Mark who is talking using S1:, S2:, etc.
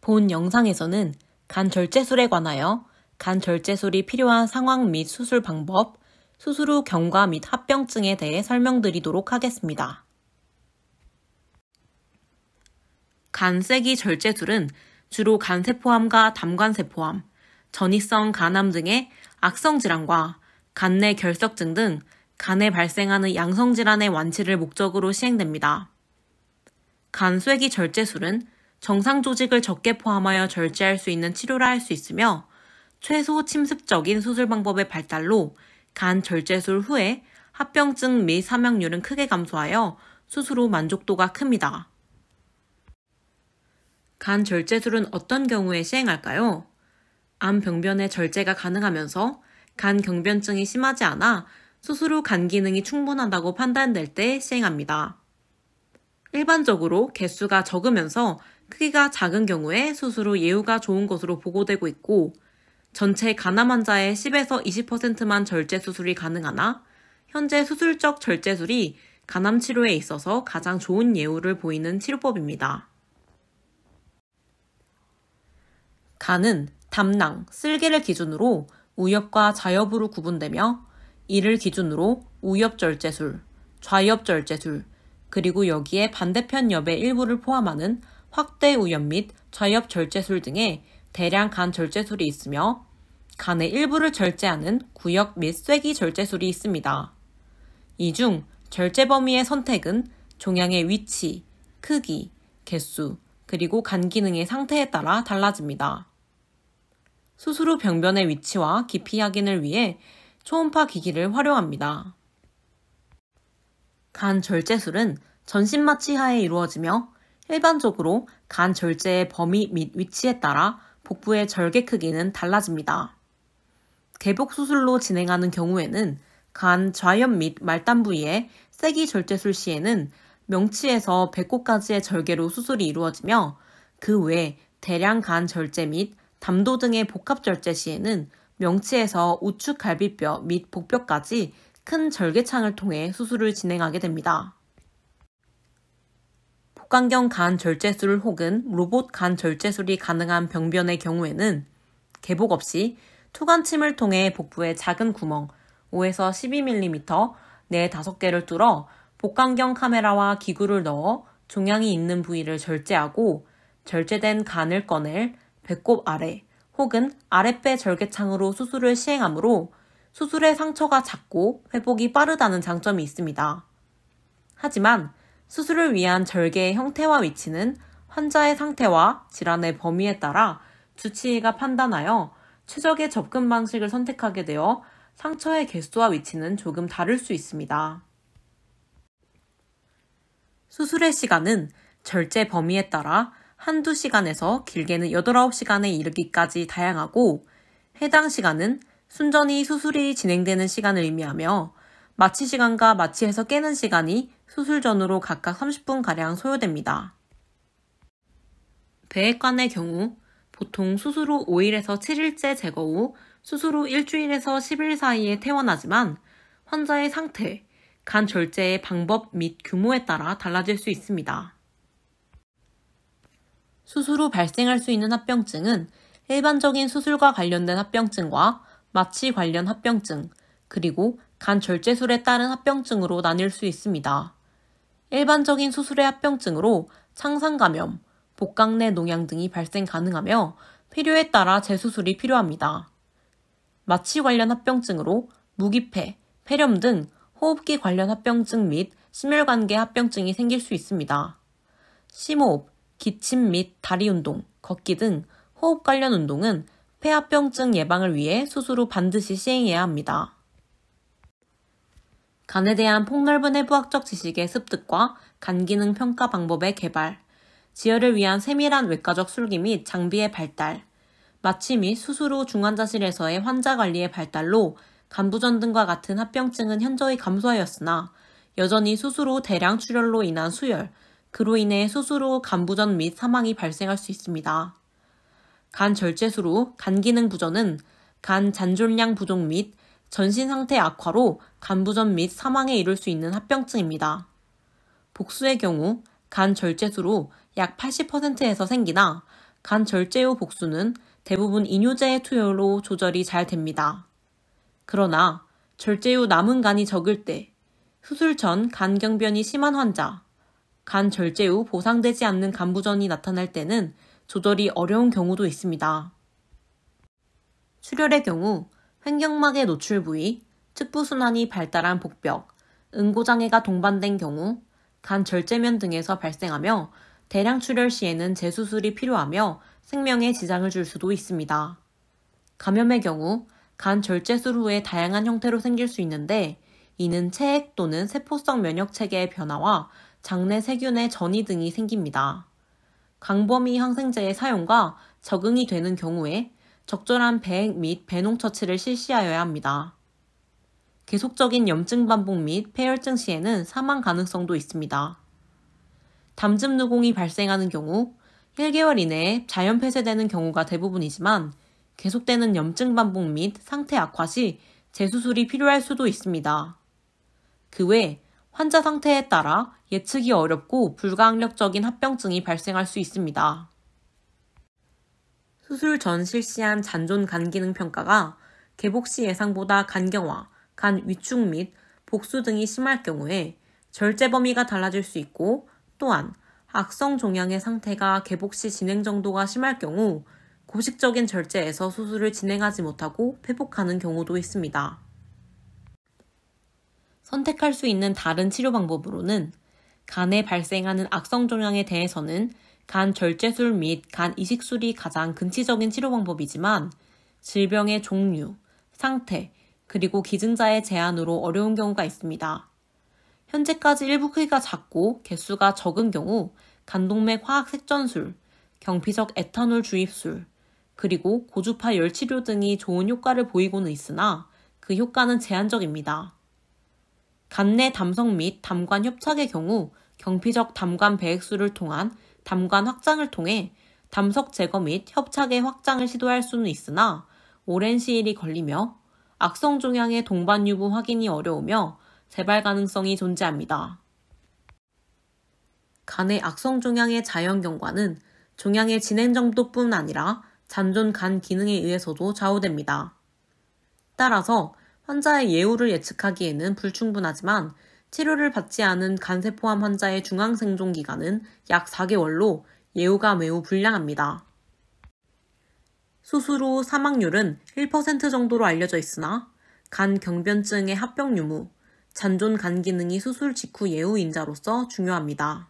S1: 본 영상에서는 간 절제술에 관하여 간 절제술이 필요한 상황 및 수술 방법, 수술 후 경과 및 합병증에 대해 설명드리도록 하겠습니다. 간세기 절제술은 주로 간세포암과 담관세포암, 전이성 간암 등의 악성질환과 간내 결석증 등 간에 발생하는 양성질환의 완치를 목적으로 시행됩니다. 간쇠기 절제술은 정상 조직을 적게 포함하여 절제할 수 있는 치료라 할 수 있으며 최소 침습적인 수술 방법의 발달로 간 절제술 후에 합병증 및 사망률은 크게 감소하여 수술 후 만족도가 큽니다. 간 절제술은 어떤 경우에 시행할까요? 암 병변의 절제가 가능하면서 간 경변증이 심하지 않아 수술 후 간 기능이 충분하다고 판단될 때 시행합니다. 일반적으로 개수가 적으면서 크기가 작은 경우에 수술 후 예후가 좋은 것으로 보고되고 있고 전체 간암 환자의 10에서 20%만 절제 수술이 가능하나 현재 수술적 절제술이 간암 치료에 있어서 가장 좋은 예후를 보이는 치료법입니다. 간은 담낭, 쓸개를 기준으로 우엽과 좌엽으로 구분되며 이를 기준으로 우엽절제술, 좌엽절제술, 그리고 여기에 반대편 옆의 일부를 포함하는 확대 우엽 및 좌엽 절제술 등의 대량 간 절제술이 있으며 간의 일부를 절제하는 구역 및 쐐기 절제술이 있습니다. 이 중 절제 범위의 선택은 종양의 위치, 크기, 개수, 그리고 간 기능의 상태에 따라 달라집니다. 수술 후 병변의 위치와 깊이 확인을 위해 초음파 기기를 활용합니다. 간 절제술은 전신마취하에 이루어지며 일반적으로 간 절제의 범위 및 위치에 따라 복부의 절개 크기는 달라집니다. 개복 수술로 진행하는 경우에는 간 좌연 및 말단 부위에 세기 절제술 시에는 명치에서 배꼽까지의 절개로 수술이 이루어지며 그 외 대량 간 절제 및 담도 등의 복합 절제 시에는 명치에서 우측 갈비뼈 및 복뼈까지 큰 절개창을 통해 수술을 진행하게 됩니다. 복강경 간 절제술 혹은 로봇 간 절제술이 가능한 병변의 경우에는 개복 없이 투간침을 통해 복부의 작은 구멍 5에서 12mm 내 5개를 뚫어 복강경 카메라와 기구를 넣어 종양이 있는 부위를 절제하고 절제된 간을 꺼낼 배꼽 아래 혹은 아랫배 절개창으로 수술을 시행하므로 수술의 상처가 작고 회복이 빠르다는 장점이 있습니다. 하지만 수술을 위한 절개의 형태와 위치는 환자의 상태와 질환의 범위에 따라 주치의가 판단하여 최적의 접근 방식을 선택하게 되어 상처의 개수와 위치는 조금 다를 수 있습니다. 수술의 시간은 절제 범위에 따라 한두 시간에서 길게는 8, 9시간에 이르기까지 다양하고 해당 시간은 순전히 수술이 진행되는 시간을 의미하며 마취 시간과 마취해서 깨는 시간이 수술 전으로 각각 30분가량 소요됩니다. 배액관의 경우 보통 수술 후 5일에서 7일째 제거 후 수술 후 일주일에서 10일 사이에 퇴원하지만 환자의 상태, 간 절제의 방법 및 규모에 따라 달라질 수 있습니다. 수술 후 발생할 수 있는 합병증은 일반적인 수술과 관련된 합병증과 마취 관련 합병증, 그리고 간 절제술에 따른 합병증으로 나뉠 수 있습니다. 일반적인 수술의 합병증으로 창상 감염, 복강 내 농양 등이 발생 가능하며 필요에 따라 재수술이 필요합니다. 마취 관련 합병증으로 무기폐, 폐렴 등 호흡기 관련 합병증 및 심혈관계 합병증이 생길 수 있습니다. 심호흡, 기침 및 다리 운동, 걷기 등 호흡 관련 운동은 폐합병증 예방을 위해 수술 후 반드시 시행해야 합니다. 간에 대한 폭넓은 해부학적 지식의 습득과 간 기능 평가 방법의 개발, 지혈을 위한 세밀한 외과적 술기 및 장비의 발달, 마취 및 수술 후 중환자실에서의 환자 관리의 발달로 간부전 등과 같은 합병증은 현저히 감소하였으나 여전히 수술 후 대량 출혈로 인한 수혈, 그로 인해 수술 후 간부전 및 사망이 발생할 수 있습니다. 간 절제수로 간 기능 부전은 간 잔존량 부족 및 전신 상태 악화로 간부전 및 사망에 이를 수 있는 합병증입니다. 복수의 경우 간 절제수로 약 80%에서 생기나 간 절제요 복수는 대부분 이뇨제의 투여로 조절이 잘 됩니다. 그러나 절제요 남은 간이 적을 때 수술 전 간경변이 심한 환자, 간 절제 후 보상되지 않는 간부전이 나타날 때는 조절이 어려운 경우도 있습니다. 출혈의 경우 횡격막의 노출 부위, 측부순환이 발달한 복벽, 응고장애가 동반된 경우, 간 절제면 등에서 발생하며 대량 출혈 시에는 재수술이 필요하며 생명에 지장을 줄 수도 있습니다. 감염의 경우 간 절제술 후에 다양한 형태로 생길 수 있는데 이는 체액 또는 세포성 면역 체계의 변화와 장내 세균의 전이 등이 생깁니다. 강범위 항생제의 사용과 적응이 되는 경우에 적절한 배액 및 배농 처치를 실시하여야 합니다. 계속적인 염증 반복 및 폐혈증 시에는 사망 가능성도 있습니다. 담즙누공이 발생하는 경우 1개월 이내에 자연 폐쇄되는 경우가 대부분이지만 계속되는 염증 반복 및 상태 악화 시 재수술이 필요할 수도 있습니다. 그외에 환자 상태에 따라 예측이 어렵고 불가항력적인 합병증이 발생할 수 있습니다. 수술 전 실시한 잔존 간 기능 평가가 개복 시 예상보다 간경화, 간 위축 및 복수 등이 심할 경우에 절제 범위가 달라질 수 있고 또한 악성 종양의 상태가 개복 시 진행 정도가 심할 경우 고식적인 절제에서 수술을 진행하지 못하고 회복하는 경우도 있습니다. 선택할 수 있는 다른 치료 방법으로는 간에 발생하는 악성 종양에 대해서는 간 절제술 및 간 이식술이 가장 근치적인 치료 방법이지만 질병의 종류, 상태, 그리고 기증자의 제한으로 어려운 경우가 있습니다. 현재까지 일부 크기가 작고 개수가 적은 경우 간동맥 화학 색전술, 경피적 에탄올 주입술, 그리고 고주파 열치료 등이 좋은 효과를 보이고는 있으나 그 효과는 제한적입니다. 간내 담석및 담관 협착의 경우 경피적 담관 배액수를 통한 담관 확장을 통해 담석 제거 및 협착의 확장을 시도할 수는 있으나 오랜 시일이 걸리며 악성 종양의 동반 유부 확인이 어려우며 재발 가능성이 존재합니다. 간의 악성 종양의 자연 경과는 종양의 진행 정도뿐 아니라 잔존 간 기능에 의해서도 좌우됩니다. 따라서 환자의 예후를 예측하기에는 불충분하지만 치료를 받지 않은 간세포암 환자의 중앙 생존 기간은 약 4개월로 예후가 매우 불량합니다. 수술 후 사망률은 1% 정도로 알려져 있으나 간 경변증의 합병 유무, 잔존 간 기능이 수술 직후 예후 인자로서 중요합니다.